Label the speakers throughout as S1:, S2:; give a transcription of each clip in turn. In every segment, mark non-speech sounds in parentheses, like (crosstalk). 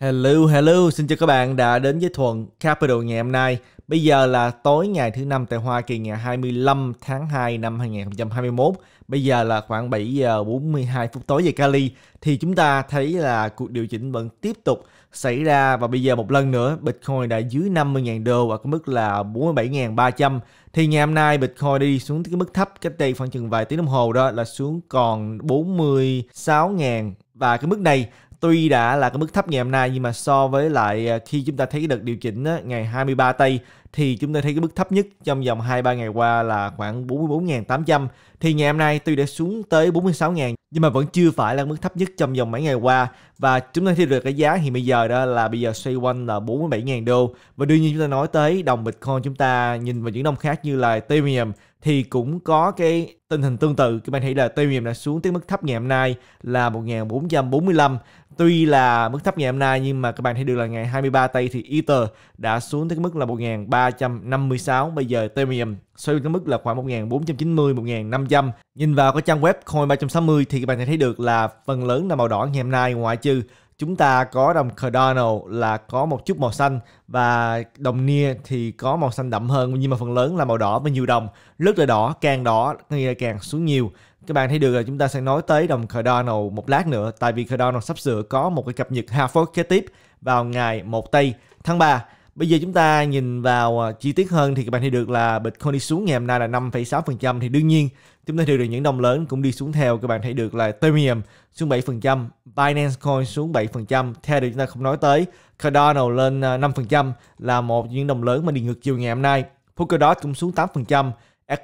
S1: Hello, hello, xin chào các bạn đã đến với Thuận Capital ngày hôm nay. Bây giờ là tối ngày thứ năm tại Hoa Kỳ ngày 25 tháng 2 năm 2021. Bây giờ là khoảng 7 giờ 42 phút tối về Cali thì chúng ta thấy là cuộc điều chỉnh vẫn tiếp tục xảy ra và bây giờ một lần nữa Bitcoin đã dưới 50.000 đô và cái mức là 47.300 thì ngày hôm nay Bitcoin đi xuống tới cái mức thấp cách đây khoảng chừng vài tiếng đồng hồ đó là xuống còn 46.000 và cái mức này tuy đã là cái mức thấp ngày hôm nay nhưng mà so với lại à, khi chúng ta thấy cái đợt điều chỉnh ngày 23 tây thì chúng ta thấy cái mức thấp nhất trong vòng 2-3 ngày qua là khoảng 44.800 thì ngày hôm nay tuy đã xuống tới 46.000 nhưng mà vẫn chưa phải là mức thấp nhất trong vòng mấy ngày qua và chúng ta thấy được cái giá hiện bây giờ đó là bây giờ xoay quanh là 47.000 đô và đương nhiên chúng ta nói tới đồng Bitcoin chúng ta nhìn vào những đồng khác như là Ethereum thì cũng có cái tình hình tương tự các bạn thấy là Ethereum đã xuống tới mức thấp ngày hôm nay là 1445 tuy là mức thấp ngày hôm nay nhưng mà các bạn thấy được là ngày 23 tây thì Ether đã xuống tới mức là 1300 356, bây giờ Ethereum xoay cái mức là khoảng 1490 1500. Nhìn vào cái trang web Coin 360 thì các bạn sẽ thấy được là phần lớn là màu đỏ ngày hôm nay ngoại trừ chúng ta có đồng Cardano là có một chút màu xanh và đồng Nia thì có màu xanh đậm hơn nhưng mà phần lớn là màu đỏ và nhiều đồng rất là đỏ càng đỏ nghĩa càng xuống nhiều các bạn thấy được là chúng ta sẽ nói tới đồng Cardano một lát nữa tại vì Cardano sắp sửa có một cái cập nhật hard kế tiếp vào ngày 1 tây tháng 3 Bây giờ chúng ta nhìn vào à, chi tiết hơn thì các bạn thấy được là Bitcoin đi xuống ngày hôm nay là 5,6% thì đương nhiên chúng ta thấy được những đồng lớn cũng đi xuống theo các bạn thấy được là Ethereum xuống 7%, Binance Coin xuống 7%, theo được chúng ta không nói tới, Cardano lên 5% à, là một những đồng lớn mà đi ngược chiều ngày hôm nay. Polkadot cũng xuống 8%,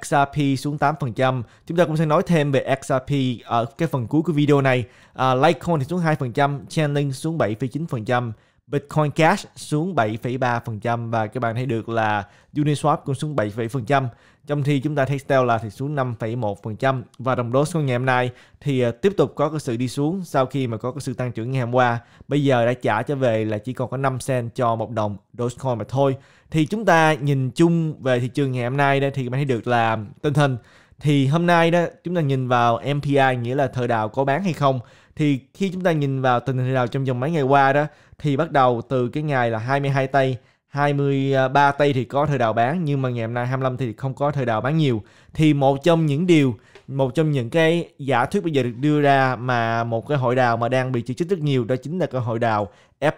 S1: XRP xuống 8%. Chúng ta cũng sẽ nói thêm về XRP ở cái phần cuối của video này. Uh, Litecoin thì xuống 2%, Chainlink xuống 7,9%, Bitcoin Cash xuống 7,3% và các bạn thấy được là Uniswap cũng xuống 7,7%. Trong khi chúng ta thấy Stellar thì xuống 5,1% và đồng đô trong ngày hôm nay thì à, tiếp tục có cái sự đi xuống sau khi mà có cái sự tăng trưởng ngày hôm qua. Bây giờ đã trả trở về là chỉ còn có 5 cent cho một đồng Dogecoin mà thôi. Thì chúng ta nhìn chung về thị trường ngày hôm nay đây thì các bạn thấy được là tinh thần thì hôm nay đó chúng ta nhìn vào MPI nghĩa là thời đào có bán hay không thì khi chúng ta nhìn vào tình hình nào trong vòng mấy ngày qua đó thì bắt đầu từ cái ngày là 22 tây 23 tây thì có thời đào bán nhưng mà ngày hôm nay 25 thì không có thời đào bán nhiều thì một trong những điều một trong những cái giả thuyết bây giờ được đưa ra mà một cái hội đào mà đang bị chỉ trích rất nhiều đó chính là cái hội đào f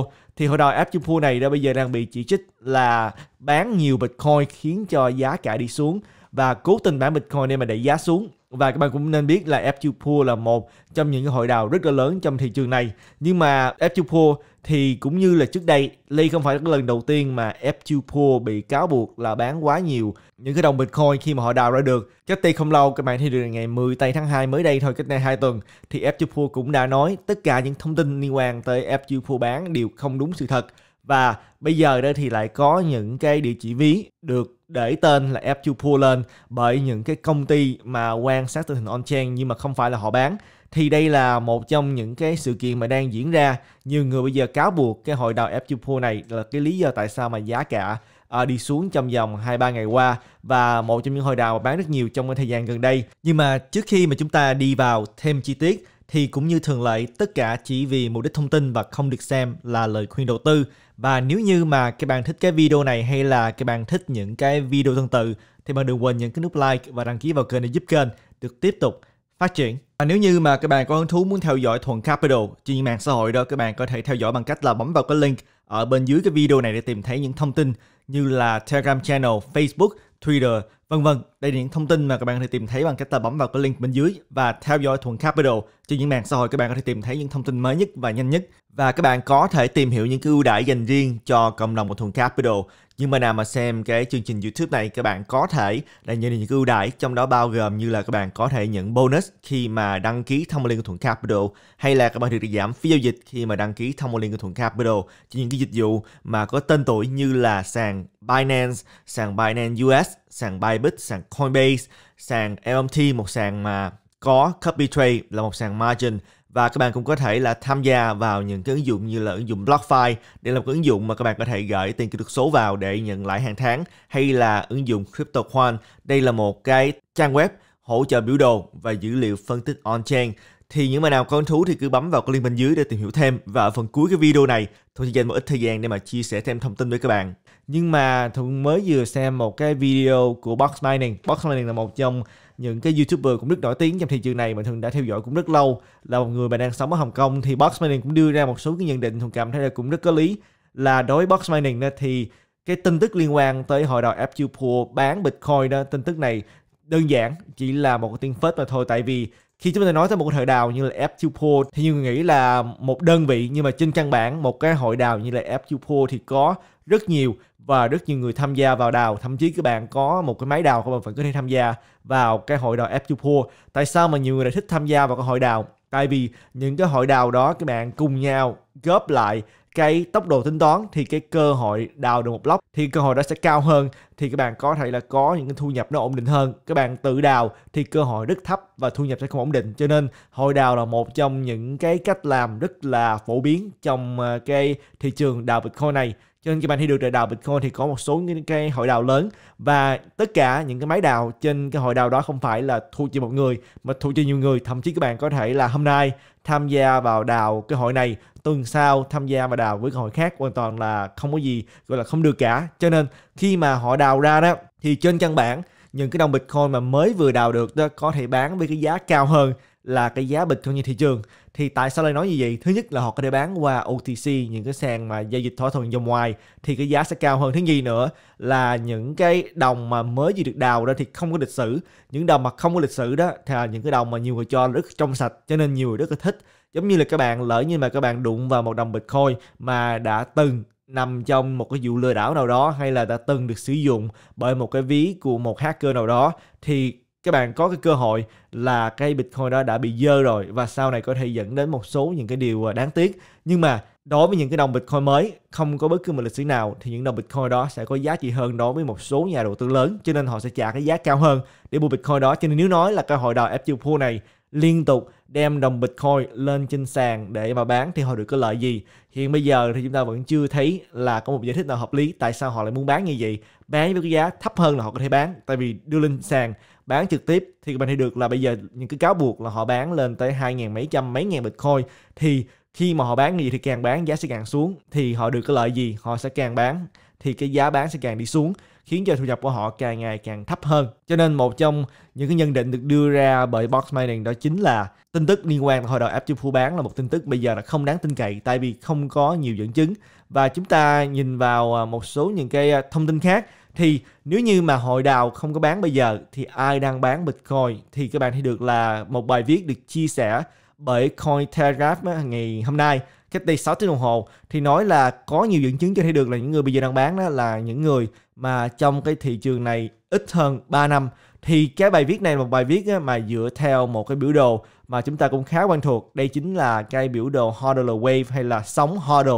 S1: 2 thì hội đào f 2 này đó bây giờ đang bị chỉ trích là bán nhiều Bitcoin khiến cho giá cả đi xuống và cố tình bán Bitcoin để mà đẩy giá xuống. Và các bạn cũng nên biết là FQ Pool là một trong những hội đào rất là lớn trong thị trường này. Nhưng mà FQ Pool thì cũng như là trước đây, Lee không phải là lần đầu tiên mà FQ Pool bị cáo buộc là bán quá nhiều những cái đồng Bitcoin khi mà họ đào ra được. Cách đây không lâu, các bạn thấy được ngày 10 tây tháng 2 mới đây thôi, cách đây 2 tuần, thì FQ Pool cũng đã nói tất cả những thông tin liên quan tới FQ Pool bán đều không đúng sự thật và bây giờ đây thì lại có những cái địa chỉ ví được để tên là F2 Pool lên bởi những cái công ty mà quan sát tình hình on-chain nhưng mà không phải là họ bán thì đây là một trong những cái sự kiện mà đang diễn ra nhiều người bây giờ cáo buộc cái hội đào F2 Pool này là cái lý do tại sao mà giá cả à, đi xuống trong vòng 2-3 ngày qua và một trong những hồi đào mà bán rất nhiều trong cái thời gian gần đây nhưng mà trước khi mà chúng ta đi vào thêm chi tiết thì cũng như thường lệ tất cả chỉ vì mục đích thông tin và không được xem là lời khuyên đầu tư và nếu như mà các bạn thích cái video này hay là các bạn thích những cái video tương tự thì bạn đừng quên nhấn cái nút like và đăng ký vào kênh để giúp kênh được tiếp tục phát triển. Và nếu như mà các bạn có hứng thú muốn theo dõi Thuận Capital trên mạng xã hội đó, các bạn có thể theo dõi bằng cách là bấm vào cái link ở bên dưới cái video này để tìm thấy những thông tin như là Telegram channel, Facebook Twitter, vân vân. Đây là những thông tin mà các bạn có thể tìm thấy bằng cách ta bấm vào cái link bên dưới và theo dõi Thuận Capital. Trên những mạng xã hội các bạn có thể tìm thấy những thông tin mới nhất và nhanh nhất và các bạn có thể tìm hiểu những cái ưu đãi dành riêng cho cộng đồng của Thuận Capital nhưng mà nào mà xem cái chương trình YouTube này các bạn có thể là nhận được những ưu đãi trong đó bao gồm như là các bạn có thể nhận bonus khi mà đăng ký thông qua liên thuận Capital hay là các bạn được giảm phí giao dịch khi mà đăng ký thông qua liên thuận Capital cho những cái dịch vụ mà có tên tuổi như là sàn Binance, sàn Binance US, sàn Bybit, sàn Coinbase, sàn LMT, một sàn mà có copy trade là một sàn margin và các bạn cũng có thể là tham gia vào những cái ứng dụng như là ứng dụng BlockFi để là một ứng dụng mà các bạn có thể gửi tiền kỹ thuật số vào để nhận lãi hàng tháng hay là ứng dụng CryptoQuant đây là một cái trang web hỗ trợ biểu đồ và dữ liệu phân tích on-chain thì những bạn nào có hứng thú thì cứ bấm vào cái link bên dưới để tìm hiểu thêm và ở phần cuối cái video này tôi sẽ dành một ít thời gian để mà chia sẻ thêm thông tin với các bạn nhưng mà thuận mới vừa xem một cái video của box mining box mining là một trong những cái youtuber cũng rất nổi tiếng trong thị trường này mà thường đã theo dõi cũng rất lâu là một người mà đang sống ở hồng kông thì box mining cũng đưa ra một số cái nhận định thuận cảm thấy là cũng rất có lý là đối với box mining đó thì cái tin tức liên quan tới hội đồng Apple bán Bitcoin đó tin tức này đơn giản chỉ là một cái tiếng phết mà thôi tại vì khi chúng ta nói tới một cái hội đào như là Apple Pool thì nhiều người nghĩ là một đơn vị nhưng mà trên căn bản một cái hội đào như là Apple Pool thì có rất nhiều và rất nhiều người tham gia vào đào thậm chí các bạn có một cái máy đào các bạn vẫn có thể tham gia vào cái hội đào F2 tại sao mà nhiều người lại thích tham gia vào cái hội đào tại vì những cái hội đào đó các bạn cùng nhau góp lại cái tốc độ tính toán thì cái cơ hội đào được một block thì cơ hội đó sẽ cao hơn thì các bạn có thể là có những cái thu nhập nó ổn định hơn các bạn tự đào thì cơ hội rất thấp và thu nhập sẽ không ổn định cho nên hội đào là một trong những cái cách làm rất là phổ biến trong ờ, cái thị trường đào bitcoin này trên cái bàn thi được trời đào Bitcoin thì có một số những cái hội đào lớn và tất cả những cái máy đào trên cái hội đào đó không phải là thuộc về một người mà thuộc về nhiều người thậm chí các bạn có thể là hôm nay tham gia vào đào cái hội này tuần sau tham gia vào đào với cái hội khác hoàn toàn là không có gì gọi là không được cả cho nên khi mà họ đào ra đó thì trên căn bản những cái đồng Bitcoin mà mới vừa đào được đó có thể bán với cái giá cao hơn là cái giá bịch theo như thị trường thì tại sao lại nói như vậy thứ nhất là họ có thể bán qua OTC những cái sàn mà giao dịch thỏa thuận dòng ngoài thì cái giá sẽ cao hơn thứ gì nữa là những cái đồng mà mới gì được đào ra thì không có lịch sử những đồng mà không có lịch sử đó thì là những cái đồng mà nhiều người cho rất trong sạch cho nên nhiều người rất là thích giống như là các bạn lỡ như mà các bạn đụng vào một đồng bitcoin mà đã từng nằm trong một cái vụ lừa đảo nào đó hay là đã từng được sử dụng bởi một cái ví của một hacker nào đó thì các bạn có cái cơ hội là cây Bitcoin đó đã bị dơ rồi và sau này có thể dẫn đến một số những cái điều à, đáng tiếc. Nhưng mà đối với những cái đồng Bitcoin mới không có bất cứ một lịch sử nào thì những đồng Bitcoin đó sẽ có giá trị hơn đối với một số nhà đầu tư lớn cho nên họ sẽ trả cái giá cao hơn để mua Bitcoin đó. Cho nên nếu nói là cơ hội đòi FU Pool này liên tục đem đồng Bitcoin lên trên sàn để mà bán thì họ được có lợi gì? Hiện bây giờ thì chúng ta vẫn chưa thấy là có một giải thích nào hợp lý tại sao họ lại muốn bán như vậy. Bán với cái giá thấp hơn là họ có thể bán tại vì đưa lên sàn bán trực tiếp thì mình thấy được là bây giờ những cái cáo buộc là họ bán lên tới hai ngàn mấy trăm mấy ngàn bitcoin thì khi mà họ bán gì thì càng bán giá sẽ càng xuống thì họ được cái lợi gì họ sẽ càng bán thì cái giá bán sẽ càng đi xuống khiến cho thu nhập của họ càng ngày càng thấp hơn. Cho nên một trong những cái nhận định được đưa ra bởi Box Mining đó chính là tin tức liên quan hồi đầu app Apple bán là một tin tức bây giờ là không đáng tin cậy tại vì không có nhiều dẫn chứng và chúng ta nhìn vào à, một số những cái à, thông tin khác thì nếu như mà hội đào không có bán bây giờ thì ai đang bán Bitcoin thì các bạn thấy được là một bài viết được chia sẻ bởi coin Cointelegraph ngày hôm nay cách đây 6 tiếng đồng hồ thì nói là có nhiều dẫn chứng cho thấy được là những người bây giờ đang bán đó là những người mà trong cái thị trường này ít hơn 3 năm thì cái bài viết này là một bài viết mà dựa theo một cái biểu đồ mà chúng ta cũng khá quen thuộc đây chính là cái biểu đồ hodl wave hay là sóng hodl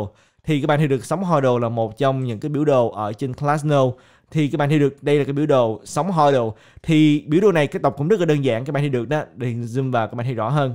S1: thì các bạn thấy được sóng hodl là một trong những cái biểu đồ ở trên Classnode thì các bạn thấy được đây là cái biểu đồ sóng Hodl thì biểu đồ này cái tập cũng rất là đơn giản các bạn thấy được đó để zoom vào các bạn thấy rõ hơn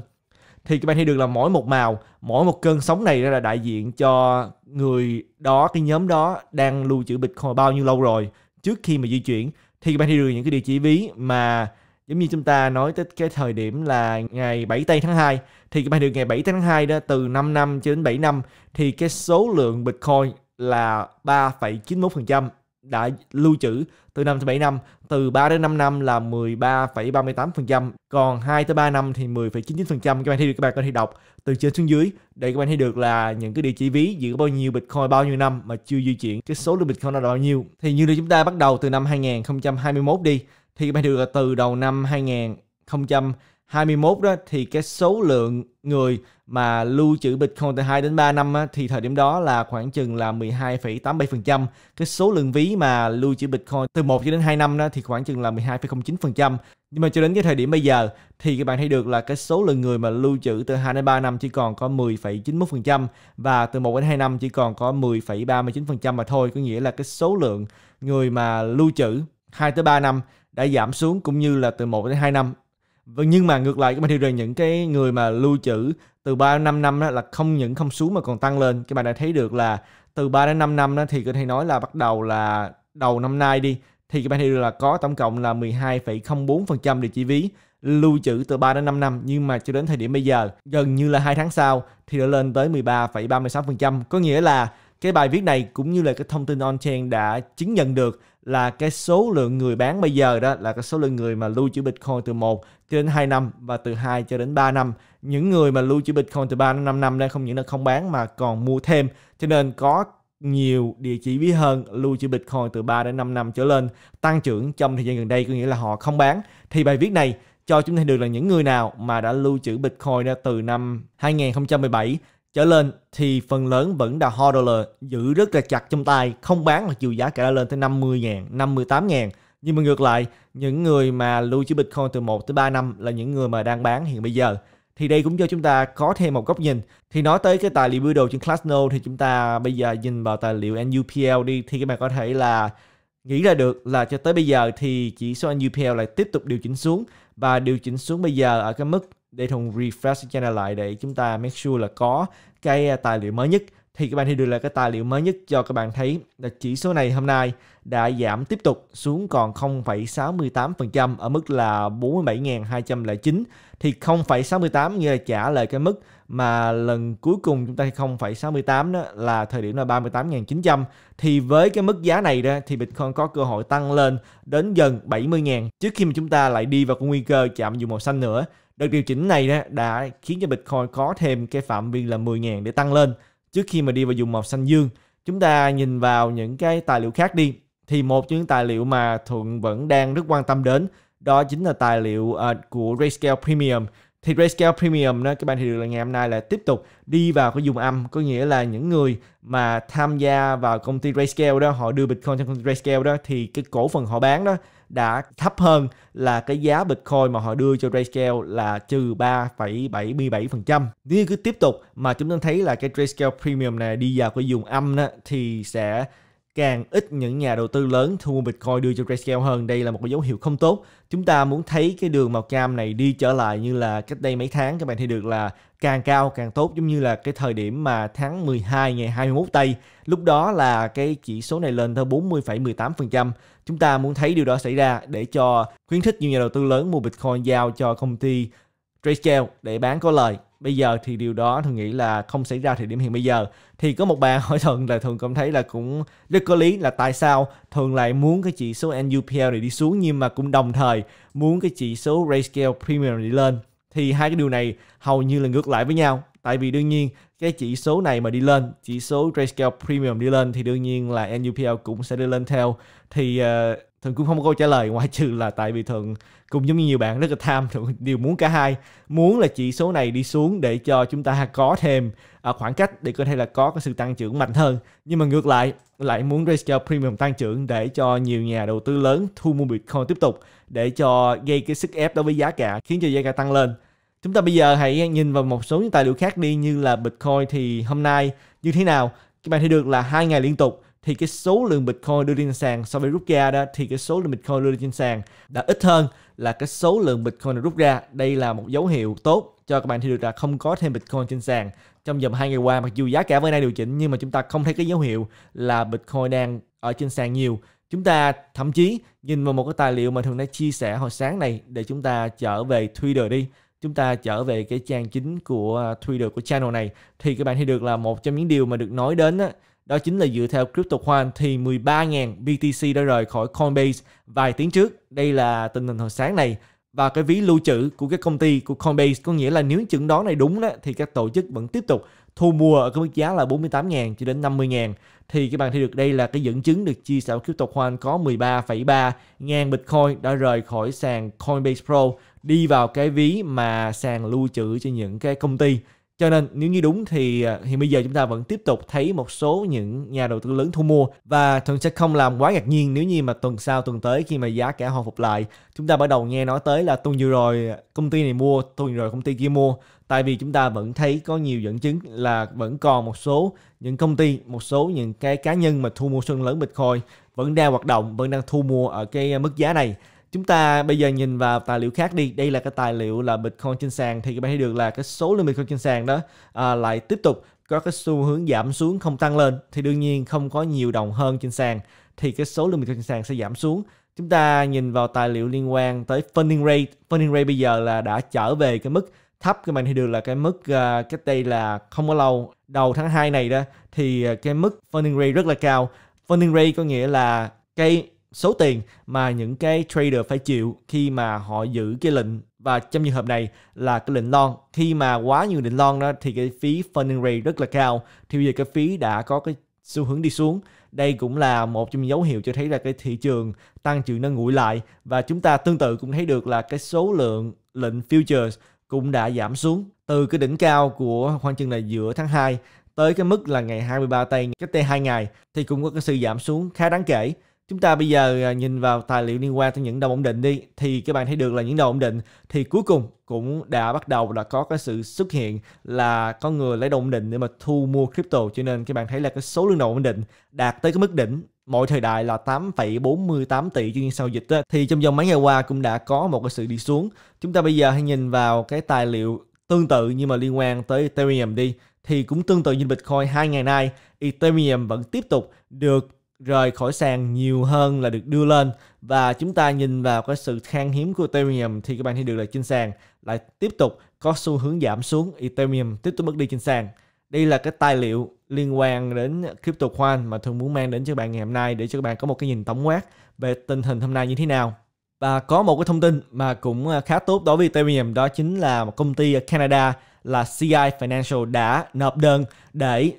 S1: thì các bạn thấy được là mỗi một màu mỗi một cơn sóng này là đại diện cho người đó cái nhóm đó đang lưu trữ bitcoin bao nhiêu lâu rồi trước khi mà di chuyển thì các bạn thấy được những cái địa chỉ ví mà giống như chúng ta nói tới cái thời điểm là ngày 7 tây tháng 2 thì các bạn được ngày 7 tháng 2 đó từ 5 năm cho đến 7 năm thì cái số lượng Bitcoin là 3,91% đã lưu trữ từ 5 tới 7 năm, từ 3 đến 5 năm là 13,38%, còn 2 tới 3 năm thì 10,99%. Các bạn thấy được các bạn có thể đọc từ trên xuống dưới để các bạn thấy được là những cái địa chỉ ví giữ bao nhiêu Bitcoin bao nhiêu năm mà chưa di chuyển, cái số lượng Bitcoin là bao nhiêu. Thì như là chúng ta bắt đầu từ năm 2021 đi thì các bạn được là từ đầu năm 2021 21 đó thì cái số lượng người mà lưu trữ Bitcoin từ 2 đến 3 năm á, thì thời điểm đó là khoảng chừng là 12,87%. Cái số lượng ví mà lưu trữ Bitcoin từ 1 cho đến 2 năm đó thì khoảng chừng là 12,09%. Nhưng mà cho đến cái thời điểm bây giờ thì các bạn thấy được là cái số lượng người mà lưu trữ từ 2 đến 3 năm chỉ còn có 10,91% và từ 1 đến 2 năm chỉ còn có 10,39% mà thôi, có nghĩa là cái số lượng người mà lưu trữ 2 tới 3 năm đã giảm xuống cũng như là từ 1 đến 2 năm vâng nhưng mà ngược lại các bạn thấy rằng những cái người mà lưu trữ từ 3 đến 5 năm đó là không những không xuống mà còn tăng lên các bạn đã thấy được là từ 3 đến 5 năm đó thì có thể nói là bắt đầu là đầu năm nay đi thì các bạn thấy được là có tổng cộng là 12,04% địa chỉ ví lưu trữ từ 3 đến 5 năm nhưng mà cho đến thời điểm bây giờ gần như là hai tháng sau thì đã lên tới 13,36% có nghĩa là cái bài viết này cũng như là cái thông tin on-chain đã chứng nhận được là cái số lượng người bán bây giờ đó là cái số lượng người mà lưu trữ Bitcoin từ 1 cho đến 2 năm và từ 2 cho đến 3 năm. Những người mà lưu trữ Bitcoin từ 3 đến 5 năm đây không những là không bán mà còn mua thêm. Cho nên có nhiều địa chỉ ví hơn lưu trữ Bitcoin từ 3 đến 5 năm trở lên tăng trưởng trong thời gian gần đây có nghĩa là họ không bán. Thì bài viết này cho chúng ta được là những người nào mà đã lưu trữ Bitcoin ra từ năm 2017 trở lên thì phần lớn vẫn là hodler giữ rất là chặt trong tay không bán mà dù giá cả đã lên tới 50 ngàn, 58 ngàn nhưng mà ngược lại, những người mà lưu trữ Bitcoin từ 1 tới 3 năm là những người mà đang bán hiện bây giờ. Thì đây cũng cho chúng ta có thêm một góc nhìn. Thì nói tới cái tài liệu biểu đồ trên Classnode thì chúng ta bây giờ nhìn vào tài liệu NUPL đi thì các bạn có thể là nghĩ ra được là cho tới bây giờ thì chỉ số NUPL lại tiếp tục điều chỉnh xuống và điều chỉnh xuống bây giờ ở cái mức để thùng refresh channel lại để chúng ta make sure là có cái à, tài liệu mới nhất thì các bạn thì đưa lại cái tài liệu mới nhất cho các bạn thấy là chỉ số này hôm nay đã giảm tiếp tục xuống còn 0,68% ở mức là 47.209 thì 0,68 nghĩa là trả lời cái mức mà lần cuối cùng chúng ta 0,68 đó là thời điểm là 38.900 thì với cái mức giá này đó thì Bitcoin có cơ hội tăng lên đến gần 70.000 trước khi mà chúng ta lại đi vào cái nguy cơ chạm dù màu xanh nữa. Đợt điều chỉnh này đó đã khiến cho Bitcoin có thêm cái phạm vi là 10.000 để tăng lên trước khi mà đi vào dùng màu xanh dương chúng ta nhìn vào những cái tài liệu khác đi thì một trong những tài liệu mà thuận vẫn đang rất quan tâm đến đó chính là tài liệu uh, của Grayscale Premium thì RayScale Premium đó các bạn thì được là ngày hôm nay là tiếp tục đi vào cái vùng âm có nghĩa là những người mà tham gia vào công ty RayScale đó họ đưa Bitcoin cho công ty RayScale đó thì cái cổ phần họ bán đó đã thấp hơn là cái giá Bitcoin mà họ đưa cho RayScale là trừ 3,77%. Nếu cứ tiếp tục mà chúng ta thấy là cái RayScale Premium này đi vào cái vùng âm đó thì sẽ càng ít những nhà đầu tư lớn thu mua Bitcoin đưa cho Grayscale hơn. Đây là một cái dấu hiệu không tốt. Chúng ta muốn thấy cái đường màu cam này đi trở lại như là cách đây mấy tháng các bạn thấy được là càng cao càng tốt giống như là cái thời điểm mà tháng 12 ngày 21 Tây. Lúc đó là cái chỉ số này lên tới 40,18%. Chúng ta muốn thấy điều đó xảy ra để cho khuyến khích nhiều nhà đầu tư lớn mua Bitcoin giao cho công ty trade để bán có lời bây giờ thì điều đó thường nghĩ là không xảy ra thời điểm hiện bây giờ thì có một bạn (laughs) hỏi thường là thường cảm thấy là cũng rất có lý là tại sao thường lại muốn cái chỉ số NUPL này đi xuống nhưng mà cũng đồng thời muốn cái chỉ số Grayscale Premium đi lên thì hai cái điều này hầu như là ngược lại với nhau tại vì đương nhiên cái chỉ số này mà đi lên chỉ số Grayscale Premium đi lên thì đương nhiên là NUPL cũng sẽ đi lên theo thì uh, thường cũng không có câu trả lời ngoại trừ là tại vì thường cũng giống như nhiều bạn rất là tham thường đều muốn cả hai muốn là chỉ số này đi xuống để cho chúng ta có thêm à, khoảng cách để có thể là có cái sự tăng trưởng mạnh hơn nhưng mà ngược lại lại muốn ratio premium tăng trưởng để cho nhiều nhà đầu tư lớn thu mua bitcoin tiếp tục để cho gây cái sức ép đối với giá cả khiến cho giá cả tăng lên chúng ta bây giờ hãy nhìn vào một số những tài liệu khác đi như là bitcoin thì hôm nay như thế nào các bạn thấy được là hai ngày liên tục thì cái số lượng Bitcoin đưa trên sàn so với rút ra đó thì cái số lượng Bitcoin đưa trên sàn đã ít hơn là cái số lượng Bitcoin được rút ra. Đây là một dấu hiệu tốt cho các bạn thì được là không có thêm Bitcoin trên sàn trong vòng hai ngày qua mặc dù giá cả bữa nay điều chỉnh nhưng mà chúng ta không thấy cái dấu hiệu là Bitcoin đang ở trên sàn nhiều. Chúng ta thậm chí nhìn vào một cái tài liệu mà thường đã chia sẻ hồi sáng này để chúng ta trở về Twitter đi chúng ta trở về cái trang chính của à, Twitter của channel này thì các bạn thấy được là một trong những điều mà được nói đến á, đó chính là dựa theo CryptoQuant thì 13.000 BTC đã rời khỏi Coinbase vài tiếng trước. Đây là tình hình hồi sáng này. Và cái ví lưu trữ của cái công ty của Coinbase có nghĩa là nếu chứng đoán này đúng đó, thì các tổ chức vẫn tiếp tục thu mua ở cái mức giá là 48.000 cho đến 50.000 thì các bạn thấy được đây là cái dẫn chứng được chia sẻ crypto khoan có 13,3 ngàn Bitcoin đã rời khỏi sàn Coinbase Pro đi vào cái ví mà sàn lưu trữ cho những cái công ty cho nên nếu như đúng thì à, hiện bây giờ chúng ta vẫn tiếp tục thấy một số những nhà đầu tư lớn thu mua và thường sẽ không làm quá ngạc nhiên nếu như mà tuần sau tuần tới khi mà giá cả hồi phục lại chúng ta bắt đầu nghe nói tới là tuần vừa rồi công ty này mua tuần vừa rồi công ty kia mua tại vì chúng ta vẫn thấy có nhiều dẫn chứng là vẫn còn một số những công ty một số những cái cá nhân mà thu mua sân lớn bitcoin vẫn đang hoạt động vẫn đang thu mua ở cái mức giá này chúng ta bây giờ nhìn vào tài liệu khác đi đây là cái tài liệu là bitcoin trên sàn thì các bạn thấy được là cái số lượng bitcoin trên sàn đó à, lại tiếp tục có cái xu hướng giảm xuống không tăng lên thì đương nhiên không có nhiều đồng hơn trên sàn thì cái số lượng bitcoin trên sàn sẽ giảm xuống chúng ta nhìn vào tài liệu liên quan tới funding rate funding rate bây giờ là đã trở về cái mức thấp các bạn thì được là cái mức uh, cách đây là không có lâu đầu tháng 2 này đó thì à, cái mức funding rate rất là cao funding rate có nghĩa là cái số tiền mà những cái trader phải chịu khi mà họ giữ cái lệnh và trong trường hợp này là cái lệnh long khi mà quá nhiều lệnh long đó thì cái phí funding rate rất là cao thì bây giờ cái phí đã có cái xu hướng đi xuống đây cũng là một trong những dấu hiệu cho thấy là cái thị trường tăng trưởng nó nguội lại và chúng ta tương tự cũng thấy được là cái số lượng lệnh futures cũng đã giảm xuống từ cái đỉnh cao của khoảng chừng là giữa tháng 2 tới cái mức là ngày 23 tây cách đây 2 ngày thì cũng có cái sự giảm xuống khá đáng kể Chúng ta bây giờ à, nhìn vào tài liệu liên quan tới những đồng ổn định đi thì các bạn thấy được là những đồng ổn định thì cuối cùng cũng đã bắt đầu là có cái sự xuất hiện là có người lấy đồng ổn định để mà thu mua crypto cho nên các bạn thấy là cái số lượng đồng ổn định đạt tới cái mức đỉnh mọi thời đại là 8,48 tỷ chuyên sau dịch đó, thì trong vòng mấy ngày qua cũng đã có một cái sự đi xuống. Chúng ta bây giờ hãy nhìn vào cái tài liệu tương tự nhưng mà liên quan tới Ethereum đi thì cũng tương tự như Bitcoin hai ngày nay Ethereum vẫn tiếp tục được rời khỏi sàn nhiều hơn là được đưa lên và chúng ta nhìn vào cái sự khan hiếm của Ethereum thì các bạn thấy được là trên sàn lại tiếp tục có xu hướng giảm xuống Ethereum tiếp tục bước đi trên sàn. Đây là cái tài liệu liên quan đến crypto khoan mà thường muốn mang đến cho các bạn ngày hôm nay để cho các bạn có một cái nhìn tổng quát về tình hình hôm nay như thế nào. Và có một cái thông tin mà cũng à, khá tốt đối với Ethereum đó chính là một công ty ở Canada là CI Financial đã nộp đơn để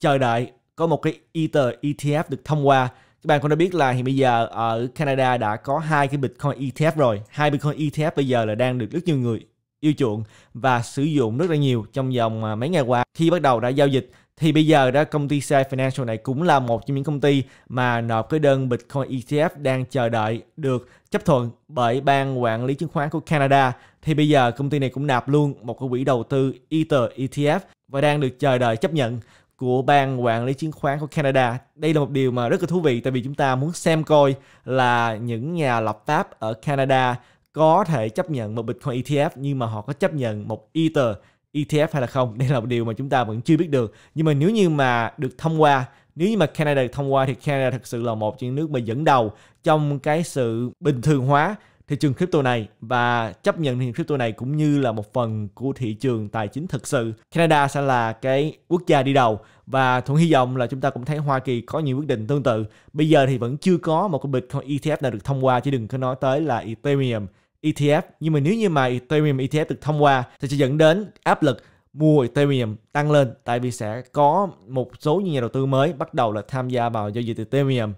S1: chờ đợi có một cái Ether ETF được thông qua các bạn cũng đã biết là hiện bây giờ ở Canada đã có hai cái Bitcoin ETF rồi hai Bitcoin ETF bây giờ là đang được rất nhiều người yêu chuộng và sử dụng rất là nhiều trong vòng à, mấy ngày qua khi bắt đầu đã giao dịch thì bây giờ đó công ty Sai Financial này cũng là một trong những công ty mà nộp cái đơn Bitcoin ETF đang chờ đợi được chấp thuận bởi ban quản lý chứng khoán của Canada thì bây giờ công ty này cũng nạp luôn một cái quỹ đầu tư Ether ETF và đang được chờ đợi chấp nhận của ban quản lý chứng khoán của Canada. Đây là một điều mà rất là thú vị tại vì chúng ta muốn xem coi là những nhà lập pháp ở Canada có thể chấp nhận một Bitcoin ETF nhưng mà họ có chấp nhận một Ether ETF hay là không. Đây là một điều mà chúng ta vẫn chưa biết được. Nhưng mà nếu như mà được thông qua nếu như mà Canada được thông qua thì Canada thực sự là một trong những nước mà dẫn đầu trong cái sự bình thường hóa thị trường crypto này và chấp nhận thị trường crypto này cũng như là một phần của thị trường tài chính thực sự. Canada sẽ là cái quốc gia đi đầu và thuận hy vọng là chúng ta cũng thấy Hoa Kỳ có nhiều quyết định tương tự. Bây giờ thì vẫn chưa có một cái bịch ETF nào được thông qua chứ đừng có nói tới là Ethereum ETF. Nhưng mà nếu như mà Ethereum ETF được thông qua thì sẽ dẫn đến áp lực mua Ethereum tăng lên tại vì sẽ có một số những nhà đầu tư mới bắt đầu là tham gia vào giao dịch Ethereum